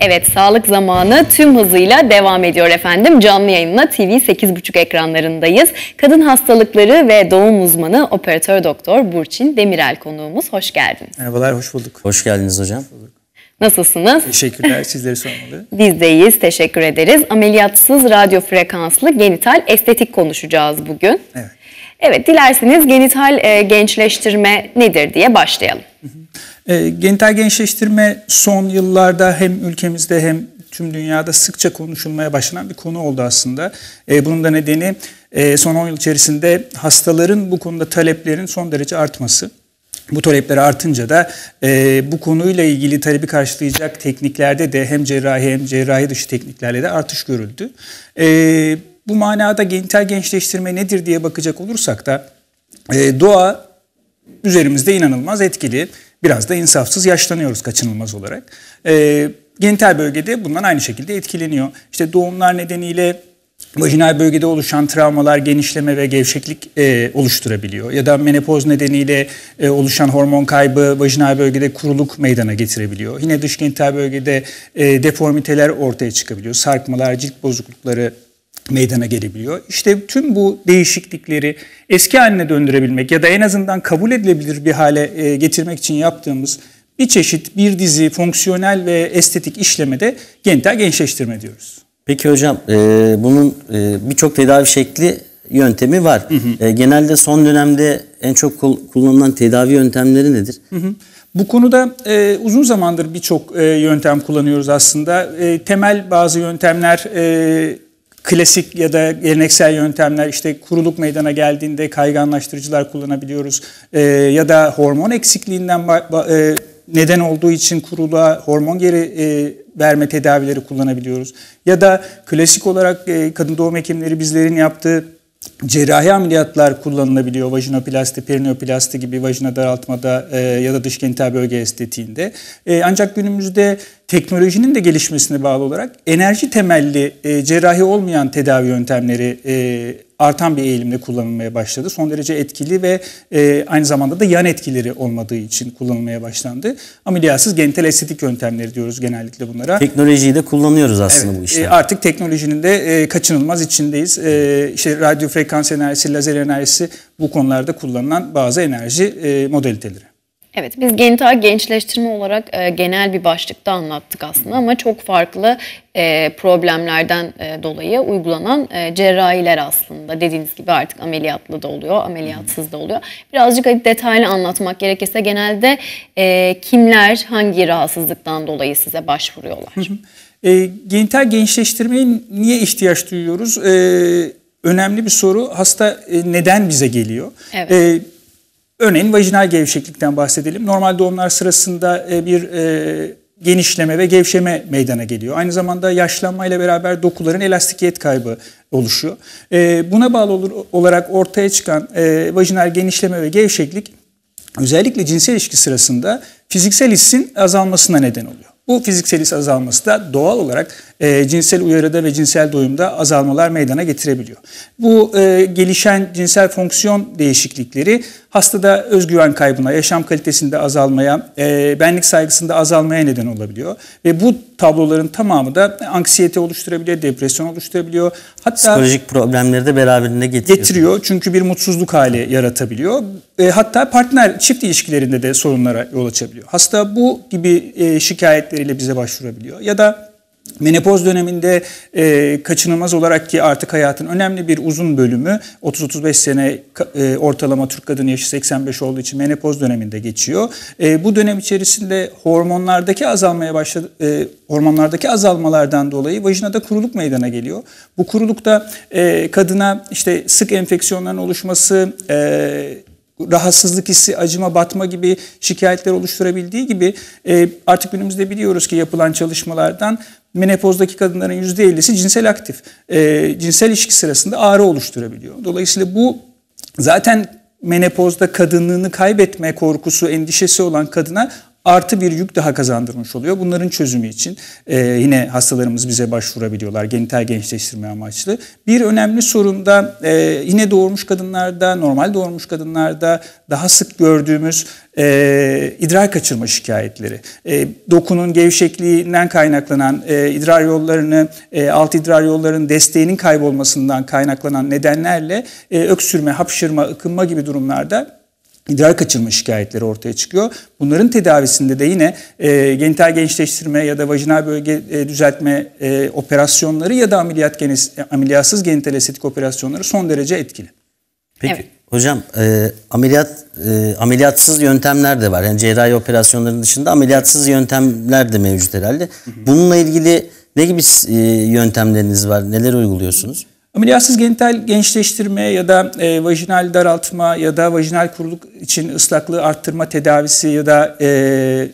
Evet, sağlık zamanı tüm hızıyla devam ediyor efendim. Canlı yayınla TV 8.30 ekranlarındayız. Kadın hastalıkları ve doğum uzmanı operatör doktor Burçin Demirel konuğumuz. Hoş geldiniz. Merhabalar, hoş bulduk. Hoş geldiniz hocam. Hoş bulduk. Nasılsınız? Teşekkürler. Sizleri sormalı. Biz de iyiyiz. Teşekkür ederiz. Ameliyatsız radyo frekanslı genital estetik konuşacağız bugün. Evet. Evet, dilerseniz genital e, gençleştirme nedir diye başlayalım. Hı hı. E, genital gençleştirme son yıllarda hem ülkemizde hem tüm dünyada sıkça konuşulmaya başlanan bir konu oldu aslında. E, bunun da nedeni e, son 10 yıl içerisinde hastaların bu konuda taleplerin son derece artması. Bu talepler artınca da e, bu konuyla ilgili talebi karşılayacak tekniklerde de hem cerrahi hem cerrahi dışı tekniklerle de artış görüldü. E, bu manada genital gençleştirme nedir diye bakacak olursak da e, doğa üzerimizde inanılmaz etkili biraz da insafsız yaşlanıyoruz kaçınılmaz olarak. E, genital bölgede bundan aynı şekilde etkileniyor. İşte doğumlar nedeniyle vajinal bölgede oluşan travmalar genişleme ve gevşeklik e, oluşturabiliyor. Ya da menopoz nedeniyle e, oluşan hormon kaybı vajinal bölgede kuruluk meydana getirebiliyor. Yine dış genital bölgede e, deformiteler ortaya çıkabiliyor. Sarkmalar, cilt bozuklukları meydana gelebiliyor. İşte tüm bu değişiklikleri eski haline döndürebilmek ya da en azından kabul edilebilir bir hale e, getirmek için yaptığımız bir çeşit bir dizi fonksiyonel ve estetik işlemede genital gençleştirme diyoruz. Peki hocam e, bunun e, birçok tedavi şekli yöntemi var. Hı hı. E, genelde son dönemde en çok kullanılan tedavi yöntemleri nedir? Hı hı. Bu konuda e, uzun zamandır birçok e, yöntem kullanıyoruz aslında. E, temel bazı yöntemler e, klasik ya da geleneksel yöntemler işte kuruluk meydana geldiğinde kayganlaştırıcılar kullanabiliyoruz e, ya da hormon eksikliğinden e, neden olduğu için kuruluğa hormon geri e, verme tedavileri kullanabiliyoruz. Ya da klasik olarak e, kadın doğum hekimleri bizlerin yaptığı cerrahi ameliyatlar kullanılabiliyor. Vajinoplasti, perineoplasti gibi vajina daraltmada e, ya da dış genital bölge estetiğinde. E, ancak günümüzde teknolojinin de gelişmesine bağlı olarak enerji temelli e, cerrahi olmayan tedavi yöntemleri e, artan bir eğilimle kullanılmaya başladı. Son derece etkili ve e, aynı zamanda da yan etkileri olmadığı için kullanılmaya başlandı. Ameliyatsız genital estetik yöntemleri diyoruz genellikle bunlara. Teknolojiyi de kullanıyoruz aslında evet, bu e, işte. artık teknolojinin de e, kaçınılmaz içindeyiz. E, işte radyo frekans enerjisi, lazer enerjisi bu konularda kullanılan bazı enerji e, modaliteleri. Evet biz genital gençleştirme olarak e, genel bir başlıkta anlattık aslında ama çok farklı e, problemlerden e, dolayı uygulanan e, cerrahiler aslında. Dediğiniz gibi artık ameliyatlı da oluyor, ameliyatsız da oluyor. Birazcık detaylı anlatmak gerekirse genelde e, kimler hangi rahatsızlıktan dolayı size başvuruyorlar? E, genital gençleştirmeye niye ihtiyaç duyuyoruz? E, önemli bir soru. Hasta e, neden bize geliyor? Evet. E, Örneğin vajinal gevşeklikten bahsedelim. Normal doğumlar sırasında e, bir e, genişleme ve gevşeme meydana geliyor. Aynı zamanda yaşlanmayla beraber dokuların elastikiyet kaybı oluşuyor. E, buna bağlı olarak ortaya çıkan vajinal genişleme ve gevşeklik özellikle cinsel ilişki sırasında fiziksel hissin azalmasına neden oluyor. Bu fiziksel his azalması da doğal olarak e, cinsel uyarıda ve cinsel doyumda azalmalar meydana getirebiliyor. Bu e, gelişen cinsel fonksiyon değişiklikleri hastada özgüven kaybına, yaşam kalitesinde azalmaya, e, benlik saygısında azalmaya neden olabiliyor. Ve bu tabloların tamamı da anksiyete oluşturabiliyor, depresyon oluşturabiliyor. Hatta psikolojik problemleri de beraberinde getiriyor. Getiriyor çünkü bir mutsuzluk hali yaratabiliyor. E, hatta partner çift ilişkilerinde de sorunlara yol açabiliyor. Hasta bu gibi e, şikayetleriyle bize başvurabiliyor. Ya da Menopoz döneminde e, kaçınılmaz olarak ki artık hayatın önemli bir uzun bölümü 30-35 sene e, ortalama Türk kadın yaşı 85 olduğu için menopoz döneminde geçiyor. E, bu dönem içerisinde hormonlardaki azalmaya başladı e, hormonlardaki azalmalardan dolayı vajinada kuruluk meydana geliyor. Bu kurulukta e, kadına işte sık enfeksiyonların oluşması, e, rahatsızlık hissi, acıma, batma gibi şikayetler oluşturabildiği gibi e, artık günümüzde biliyoruz ki yapılan çalışmalardan menopozdaki kadınların %50'si cinsel aktif. E, cinsel ilişki sırasında ağrı oluşturabiliyor. Dolayısıyla bu zaten menopozda kadınlığını kaybetme korkusu, endişesi olan kadına artı bir yük daha kazandırmış oluyor. Bunların çözümü için e, yine hastalarımız bize başvurabiliyorlar genital gençleştirme amaçlı. Bir önemli sorun da e, yine doğurmuş kadınlarda, normal doğurmuş kadınlarda daha sık gördüğümüz e, idrar kaçırma şikayetleri. E, dokunun gevşekliğinden kaynaklanan e, idrar yollarını, e, alt idrar yollarının desteğinin kaybolmasından kaynaklanan nedenlerle e, öksürme, hapşırma, ıkınma gibi durumlarda idrar kaçırma şikayetleri ortaya çıkıyor. Bunların tedavisinde de yine e, genital gençleştirme ya da vajinal bölge e, düzeltme e, operasyonları ya da ameliyat genes, e, ameliyatsız genital estetik operasyonları son derece etkili. Peki evet. hocam e, ameliyat e, ameliyatsız yöntemler de var. Yani cerrahi operasyonların dışında ameliyatsız yöntemler de mevcut herhalde. Hı hı. Bununla ilgili ne gibi e, yöntemleriniz var? Neler uyguluyorsunuz? Ameliyatsız genital gençleştirme ya da e, vajinal daraltma ya da vajinal kuruluk için ıslaklığı arttırma tedavisi ya da e,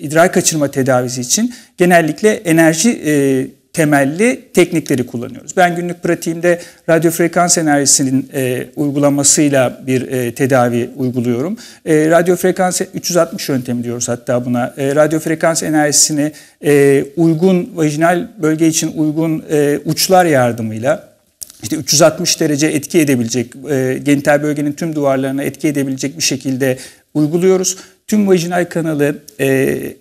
idrar kaçırma tedavisi için genellikle enerji e, temelli teknikleri kullanıyoruz. Ben günlük pratiğimde radyo frekans enerjisinin e, uygulamasıyla bir e, tedavi uyguluyorum. E, radyo frekans 360 yöntemi diyoruz hatta buna. E, radyo frekans enerjisini e, uygun vajinal bölge için uygun e, uçlar yardımıyla işte 360 derece etki edebilecek, e, genital bölgenin tüm duvarlarına etki edebilecek bir şekilde uyguluyoruz. Tüm vajinal kanalı e,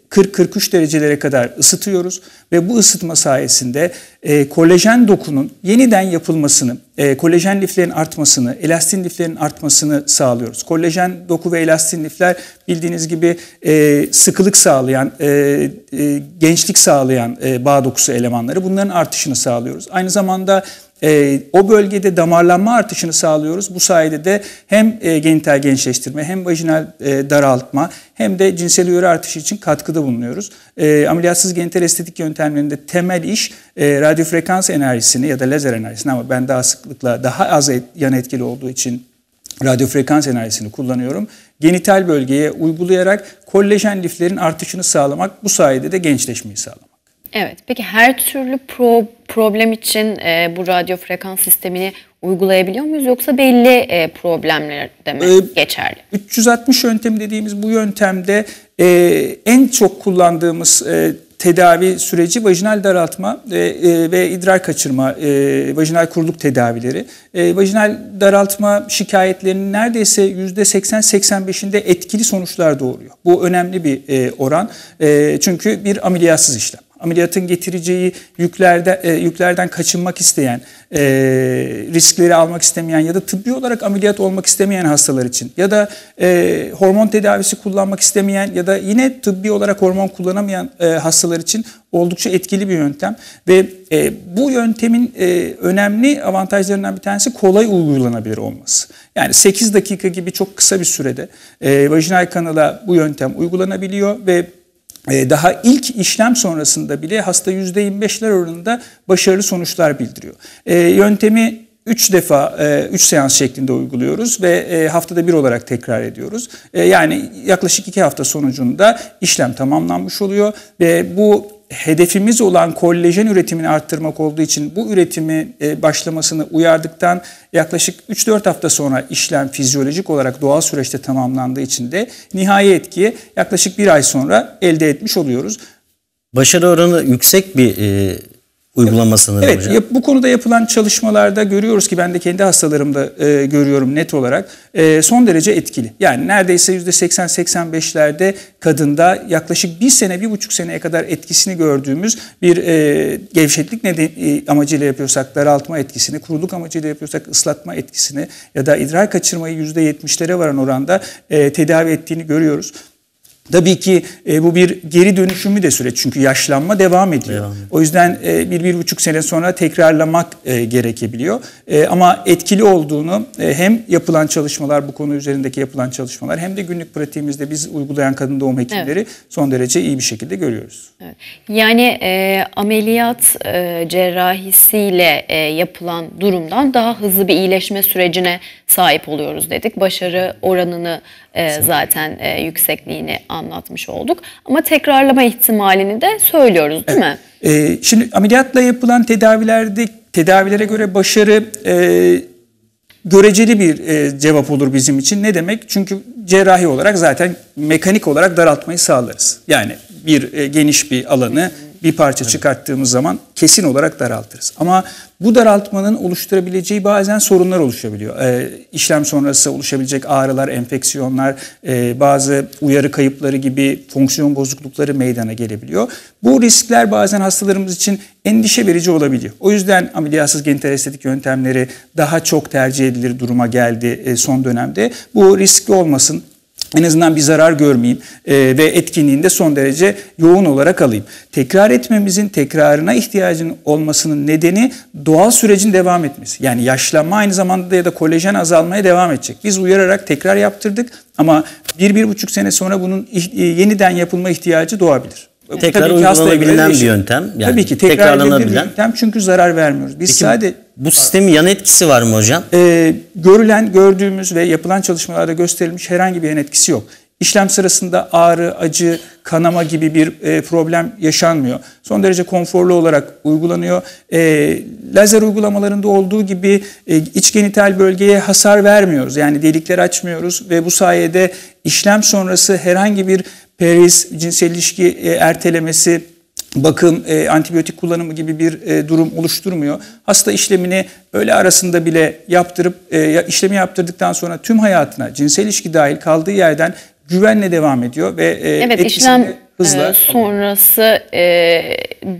40-43 derecelere kadar ısıtıyoruz ve bu ısıtma sayesinde e, kolajen dokunun yeniden yapılmasını, e, kolajen liflerin artmasını, elastin liflerin artmasını sağlıyoruz. Kolajen doku ve elastin lifler bildiğiniz gibi e, sıkılık sağlayan, e, e, gençlik sağlayan e, bağ dokusu elemanları. Bunların artışını sağlıyoruz. Aynı zamanda e, o bölgede damarlanma artışını sağlıyoruz. Bu sayede de hem e, genital gençleştirme hem vajinal e, daraltma hem de cinsel üyeri artışı için katkıda bulunuyoruz. E, ameliyatsız genital estetik yöntemlerinde temel iş e, frekans enerjisini ya da lazer enerjisini ama ben daha sıklıkla daha az et, yan etkili olduğu için radyo frekans enerjisini kullanıyorum. Genital bölgeye uygulayarak kollajen liflerin artışını sağlamak bu sayede de gençleşmeyi sağlamak. Evet. Peki her türlü pro problem için e, bu radyo frekans sistemini uygulayabiliyor muyuz yoksa belli e, problemlerde mi ee, geçerli? 360 yöntemi dediğimiz bu yöntemde e, en çok kullandığımız e, tedavi süreci vajinal daraltma e, e, ve idrar kaçırma, e, vajinal kuruluk tedavileri. E, vajinal daraltma şikayetlerinin neredeyse %80-85'inde etkili sonuçlar doğuruyor. Bu önemli bir e, oran e, çünkü bir ameliyatsız işlem ameliyatın getireceği yüklerden, e, yüklerden kaçınmak isteyen, e, riskleri almak istemeyen ya da tıbbi olarak ameliyat olmak istemeyen hastalar için ya da e, hormon tedavisi kullanmak istemeyen ya da yine tıbbi olarak hormon kullanamayan e, hastalar için oldukça etkili bir yöntem ve e, bu yöntemin e, önemli avantajlarından bir tanesi kolay uygulanabilir olması. Yani 8 dakika gibi çok kısa bir sürede e, vajinal kanala bu yöntem uygulanabiliyor ve ee, daha ilk işlem sonrasında bile hasta %25'ler oranında başarılı sonuçlar bildiriyor. Ee, yöntemi 3 defa 3 e, seans şeklinde uyguluyoruz ve e, haftada bir olarak tekrar ediyoruz. Ee, yani yaklaşık 2 hafta sonucunda işlem tamamlanmış oluyor ve bu hedefimiz olan kollajen üretimini arttırmak olduğu için bu üretimi e, başlamasını uyardıktan yaklaşık 3-4 hafta sonra işlem fizyolojik olarak doğal süreçte tamamlandığı için de nihai etkiyi yaklaşık bir ay sonra elde etmiş oluyoruz. Başarı oranı yüksek bir e, uygulamasını evet, hocam. bu konuda yapılan çalışmalarda görüyoruz ki ben de kendi hastalarımda e, görüyorum net olarak e, son derece etkili. Yani neredeyse %80-85'lerde kadında yaklaşık bir sene bir buçuk seneye kadar etkisini gördüğümüz bir e, gevşeklik neden, e, amacıyla yapıyorsak daraltma etkisini, kuruluk amacıyla yapıyorsak ıslatma etkisini ya da idrar kaçırmayı %70'lere varan oranda e, tedavi ettiğini görüyoruz. Tabii ki e, bu bir geri dönüşümü de süreç çünkü yaşlanma devam ediyor. Devam. O yüzden e, bir, bir buçuk sene sonra tekrarlamak e, gerekebiliyor. E, ama etkili olduğunu e, hem yapılan çalışmalar, bu konu üzerindeki yapılan çalışmalar hem de günlük pratiğimizde biz uygulayan kadın doğum hekimleri evet. son derece iyi bir şekilde görüyoruz. Evet. Yani e, ameliyat e, cerrahisiyle e, yapılan durumdan daha hızlı bir iyileşme sürecine sahip oluyoruz dedik. Başarı oranını e, zaten e, yüksekliğini anlatmış olduk. Ama tekrarlama ihtimalini de söylüyoruz değil mi? E, şimdi ameliyatla yapılan tedavilerde tedavilere göre başarı e, göreceli bir e, cevap olur bizim için. Ne demek? Çünkü cerrahi olarak zaten mekanik olarak daraltmayı sağlarız. Yani bir e, geniş bir alanı bir parça evet. çıkarttığımız zaman kesin olarak daraltırız. Ama bu daraltmanın oluşturabileceği bazen sorunlar oluşabiliyor. Ee, işlem sonrası oluşabilecek ağrılar, enfeksiyonlar, e, bazı uyarı kayıpları gibi fonksiyon bozuklukları meydana gelebiliyor. Bu riskler bazen hastalarımız için endişe verici olabiliyor. O yüzden ameliyatsız genital estetik yöntemleri daha çok tercih edilir duruma geldi e, son dönemde. Bu riskli olmasın, en azından bir zarar görmeyeyim e, ve etkinliğinde son derece yoğun olarak alayım. Tekrar etmemizin, tekrarına ihtiyacın olmasının nedeni doğal sürecin devam etmesi. Yani yaşlanma aynı zamanda ya da kolajen azalmaya devam edecek. Biz uyararak tekrar yaptırdık ama bir, bir buçuk sene sonra bunun e, yeniden yapılma ihtiyacı doğabilir tekrar tabii uygulanabilen bir yöntem. Yani tabii ki tekrar tekrarlanabilen. Bir yöntem çünkü zarar vermiyoruz. Biz Peki, sadece bu sistemin yan etkisi var mı hocam? E, görülen, gördüğümüz ve yapılan çalışmalarda gösterilmiş herhangi bir yan etkisi yok. İşlem sırasında ağrı, acı, kanama gibi bir e, problem yaşanmıyor. Son derece konforlu olarak uygulanıyor. E, lazer uygulamalarında olduğu gibi e, iç genital bölgeye hasar vermiyoruz. Yani delikler açmıyoruz ve bu sayede işlem sonrası herhangi bir periz, cinsel ilişki e, ertelemesi, bakım, e, antibiyotik kullanımı gibi bir e, durum oluşturmuyor. Hasta işlemini öyle arasında bile yaptırıp e, işlemi yaptırdıktan sonra tüm hayatına cinsel ilişki dahil kaldığı yerden güvenle devam ediyor ve e, evet, işlem, e, hızla e, sonrası e,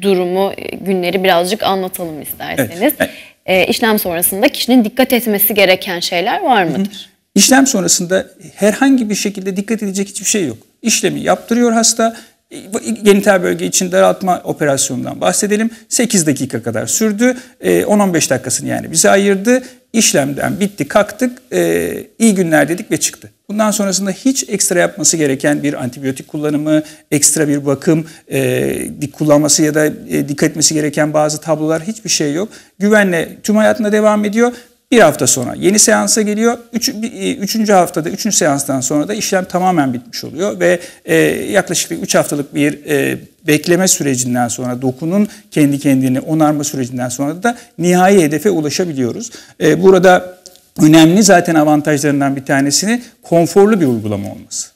durumu günleri birazcık anlatalım isterseniz. Evet, E, işlem sonrasında kişinin dikkat etmesi gereken şeyler var mıdır? Hı. İşlem sonrasında herhangi bir şekilde dikkat edilecek hiçbir şey yok. İşlemi yaptırıyor hasta. E, e, genital bölge için daraltma operasyonundan bahsedelim. 8 dakika kadar sürdü. 10-15 dakikasını yani bize ayırdı işlemden bitti, kalktık, e, iyi günler dedik ve çıktı. Bundan sonrasında hiç ekstra yapması gereken bir antibiyotik kullanımı, ekstra bir bakım, e, kullanması ya da e, dikkat etmesi gereken bazı tablolar hiçbir şey yok. Güvenle tüm hayatına devam ediyor bir hafta sonra yeni seansa geliyor. Üç, e, üçüncü haftada, üçüncü seanstan sonra da işlem tamamen bitmiş oluyor ve e, yaklaşık üç haftalık bir e, bekleme sürecinden sonra, dokunun kendi kendini onarma sürecinden sonra da nihai hedefe ulaşabiliyoruz. E, burada önemli zaten avantajlarından bir tanesini konforlu bir uygulama olması.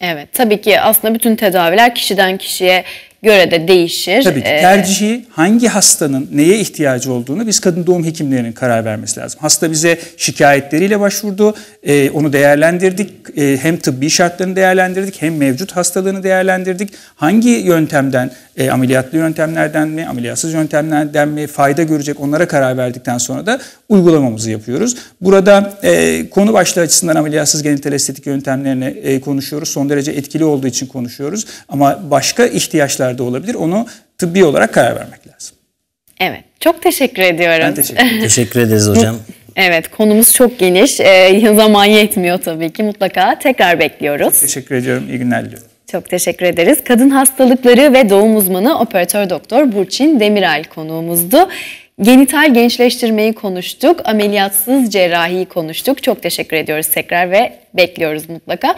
Evet tabii ki aslında bütün tedaviler kişiden kişiye göre de değişir. Tabii ki. Ee, Tercihi hangi hastanın neye ihtiyacı olduğunu biz kadın doğum hekimlerinin karar vermesi lazım. Hasta bize şikayetleriyle başvurdu. E, onu değerlendirdik. E, hem tıbbi şartlarını değerlendirdik hem mevcut hastalığını değerlendirdik. Hangi yöntemden e, ameliyatlı yöntemlerden mi, ameliyatsız yöntemlerden mi fayda görecek onlara karar verdikten sonra da uygulamamızı yapıyoruz. Burada konu başlığı açısından ameliyatsız genital estetik yöntemlerini konuşuyoruz. Son derece etkili olduğu için konuşuyoruz. Ama başka ihtiyaçlar yerde olabilir. Onu tıbbi olarak karar vermek lazım. Evet. Çok teşekkür ediyorum. Ben teşekkür ederim. teşekkür ederiz hocam. Evet konumuz çok geniş. E, zaman yetmiyor tabii ki. Mutlaka tekrar bekliyoruz. Çok teşekkür ediyorum. iyi günler diliyorum. Çok teşekkür ederiz. Kadın hastalıkları ve doğum uzmanı operatör doktor Burçin Demiral konuğumuzdu. Genital gençleştirmeyi konuştuk, ameliyatsız cerrahiyi konuştuk. Çok teşekkür ediyoruz tekrar ve bekliyoruz mutlaka.